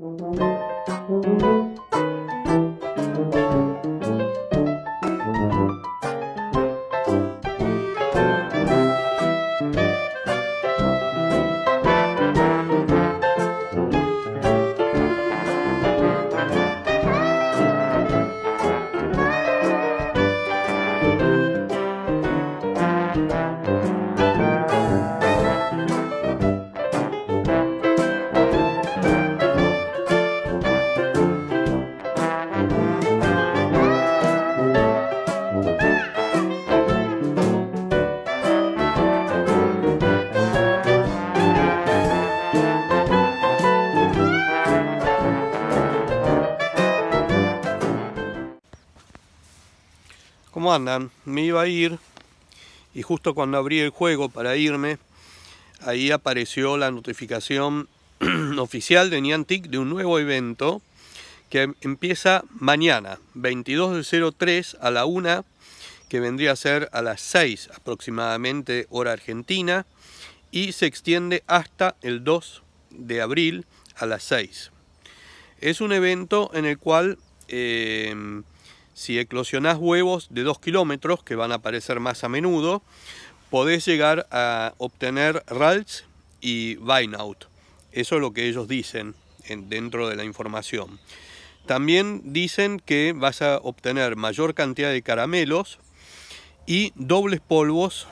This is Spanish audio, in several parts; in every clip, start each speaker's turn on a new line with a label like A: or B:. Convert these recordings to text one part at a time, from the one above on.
A: Thank mm-hmm. you. Mm-hmm. me iba a ir y justo cuando abrí el juego para irme, ahí apareció la notificación oficial de Niantic de un nuevo evento que em-, empieza mañana, 22 de 03 a la 1, que vendría a ser a las 6 aproximadamente hora argentina, y se extiende hasta el 2 de abril a las 6. Es un evento en el cual em, si eclosionás huevos de 2 kilómetros, que van a aparecer más a menudo, podés llegar a obtener RALS y OUT. Eso es lo que ellos dicen dentro de la información. También dicen que vas a obtener mayor cantidad de caramelos y dobles polvos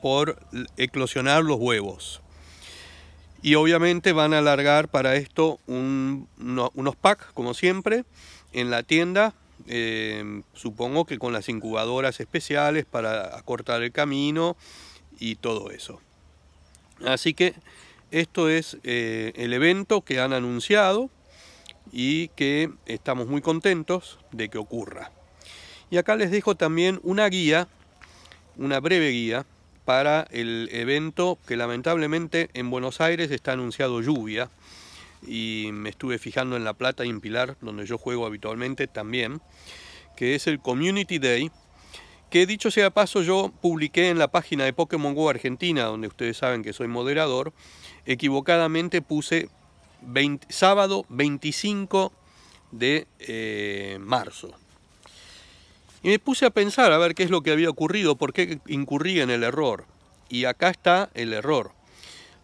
A: por eclosionar los huevos. Y obviamente van a alargar para esto unos packs, como siempre, en la tienda Em, supongo que con las incubadoras especiales para acortar el camino y todo eso. Así que esto es eh, el evento que han anunciado y que estamos muy contentos de que ocurra. Y acá les dejo también una guía, una breve guía, para el evento que lamentablemente en Buenos Aires está anunciado lluvia y me estuve fijando en La Plata y en Pilar, donde yo juego habitualmente también, que es el Community Day, que dicho sea paso yo publiqué en la página de Pokémon Go Argentina, donde ustedes saben que soy moderador, equivocadamente puse sábado 25 de eh, marzo. Y me puse a pensar a ver qué es lo que había ocurrido, por qué incurrí en el error. Y acá está el error.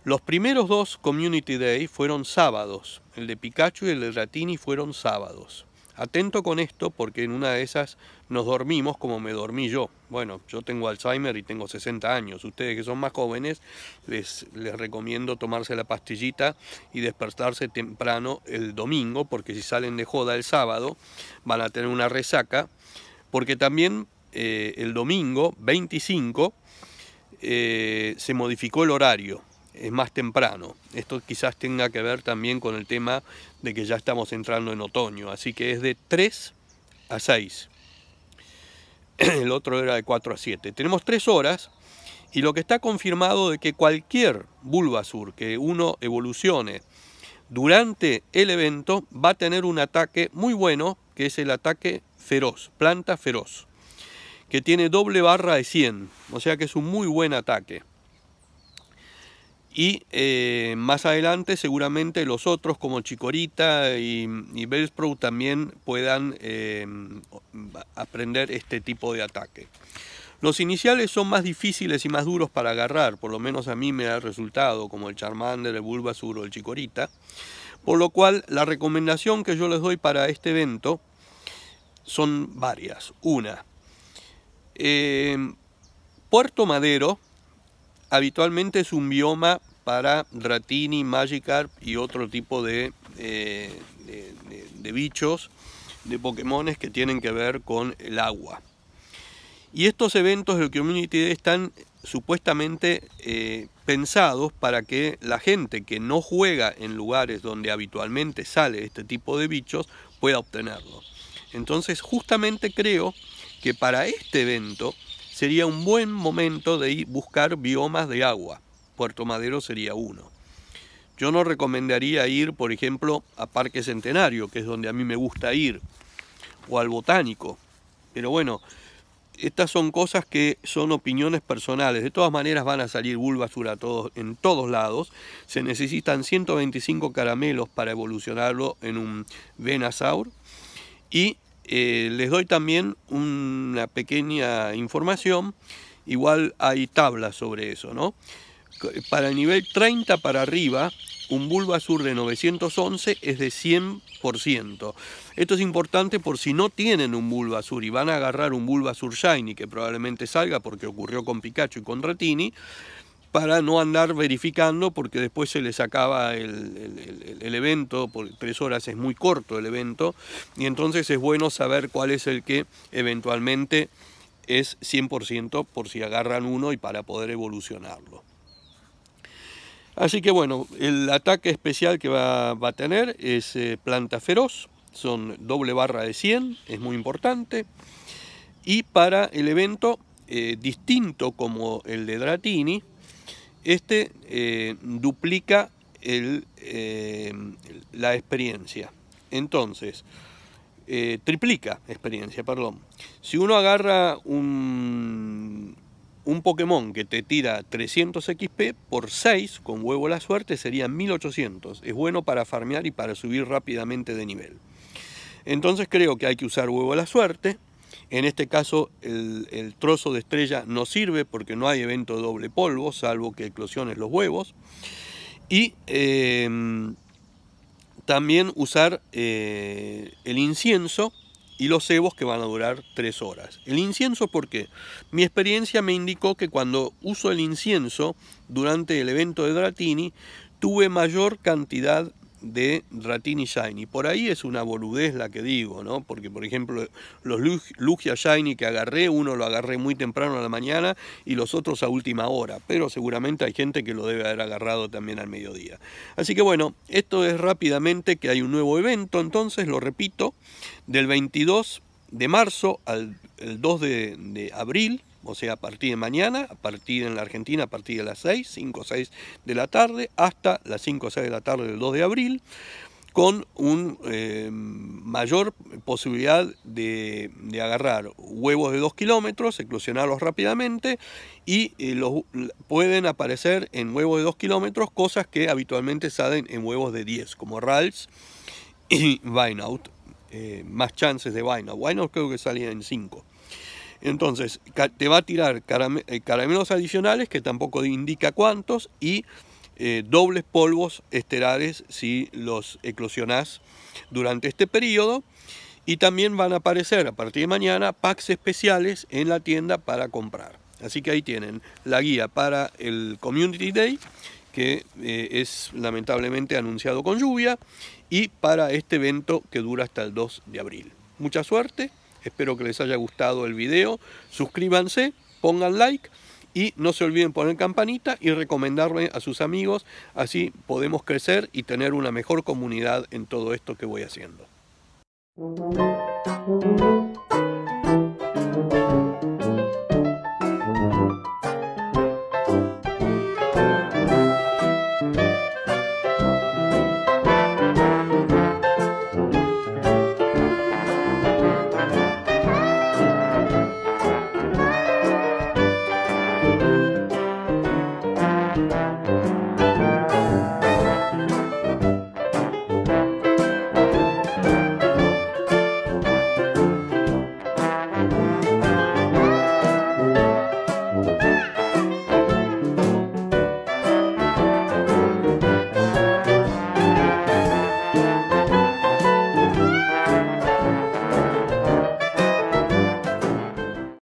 A: Los primeros dos Community Day fueron sábados, el de Pikachu y el de Ratini fueron sábados. Atento con esto porque en una de esas nos dormimos como me dormí yo. Bueno, yo tengo Alzheimer y tengo 60 años. Ustedes que son más jóvenes, les, recomiendo tomarse la pastillita y despertarse temprano el domingo, porque si salen de joda el sábado van a tener una resaca. Porque también eh, el domingo 25 eh, se modificó el horario es más temprano. Esto quizás tenga que ver también con el tema de que ya estamos entrando en otoño, así que es de 3 a 6. El otro era de 4 a 7. Tenemos 3 horas y lo que está confirmado de que cualquier Bulbasur que uno evolucione durante el evento va a tener un ataque muy bueno, que es el ataque feroz, planta feroz, que tiene doble barra de 100, o sea que es un muy buen ataque. Y eh, más adelante seguramente los otros como Chicorita y, y Bellsprout también puedan eh, aprender este tipo de ataque. Los iniciales son más difíciles y más duros para agarrar, por lo menos a mí me da resultado, como el Charmander, el Bulbasur o el Chicorita. Por lo cual, la recomendación que yo les doy para este evento son varias. Una, eh, Puerto Madero habitualmente es un bioma para ratini, magikarp y otro tipo eh, de, de, bichos, de pokémones que tienen que ver con el agua. Y estos eventos del Community Day están supuestamente eh, pensados para que la gente que no juega en lugares donde habitualmente sale este tipo de bichos pueda obtenerlo. Entonces justamente creo que para este evento sería un buen momento de ir buscar biomas de agua. Puerto Madero sería uno. Yo no recomendaría ir, por ejemplo, a Parque Centenario, que es donde a mí me gusta ir, o al Botánico. Pero bueno, estas son cosas que son opiniones personales. De todas maneras van a salir bulbasura todos, en todos lados. Se necesitan 125 caramelos para evolucionarlo en un Venasaur. Y eh, les doy también una pequeña información, igual hay tablas sobre eso, ¿no? Para el nivel 30 para arriba, un Bulbasur de 911 es de 100%. Esto es importante por si no tienen un Bulbasur y van a agarrar un Bulbasur Shiny, que probablemente salga porque ocurrió con Pikachu y con Retini, para no andar verificando porque después se les acaba el, evento, por tres horas es muy corto el evento, y entonces es bueno saber cuál es el que eventualmente es 100% por si agarran uno y para poder evolucionarlo. Así que bueno, el ataque especial que va, a tener es eh, planta feroz, son doble barra de 100, es muy importante, y para el evento eh, distinto como el de Dratini, este eh, duplica eh, la experiencia. Entonces, eh, triplica experiencia, perdón. Si uno agarra un, un Pokémon que te tira 300 XP por 6, con huevo la suerte, sería 1800. Es bueno para farmear y para subir rápidamente de nivel. Entonces creo que hay que usar huevo la suerte. En este caso el, trozo de estrella no sirve porque no hay evento doble polvo, salvo que eclosionen los huevos. Y em, también usar eh, el incienso y los cebos que van a durar tres horas. El incienso, ¿por qué? Mi experiencia me indicó que cuando uso el incienso durante el evento de Dratini, tuve mayor cantidad de Ratini Shiny. Por ahí es una boludez la que digo, ¿no? Porque, por ejemplo, los Lugia Shiny que agarré, uno lo agarré muy temprano a la mañana y los otros a última hora, pero seguramente hay gente que lo debe haber agarrado también al mediodía. Así que bueno, esto es rápidamente que hay un nuevo evento, entonces lo repito, del 22 de marzo al 2 de abril o sea, a partir de mañana, a partir en la Argentina, a partir de las 6, 5 o 6 de la tarde, hasta las 5 o 6 de la tarde del 2 de abril, con una eh, mayor posibilidad de, agarrar huevos de 2 kilómetros, eclosionarlos rápidamente y eh, los, pueden aparecer en huevos de 2 kilómetros cosas que habitualmente salen en huevos de 10, como RALS y Vineout, eh, más chances de Vineout. Vineout creo que salía en 5. Entonces, te va a tirar eh, caramelos adicionales, que tampoco indica cuántos, y eh, dobles polvos estelares si los eclosionás durante este periodo. Y también van a aparecer a partir de mañana packs especiales en la tienda para comprar. Así que ahí tienen la guía para el Community Day, que eh, es lamentablemente anunciado con lluvia, y para este evento que dura hasta el 2 de abril. Mucha suerte Espero que les haya gustado el video. Suscríbanse, pongan like y no se olviden poner campanita y recomendarme a sus amigos. Así podemos crecer y tener una mejor comunidad en todo esto que voy haciendo.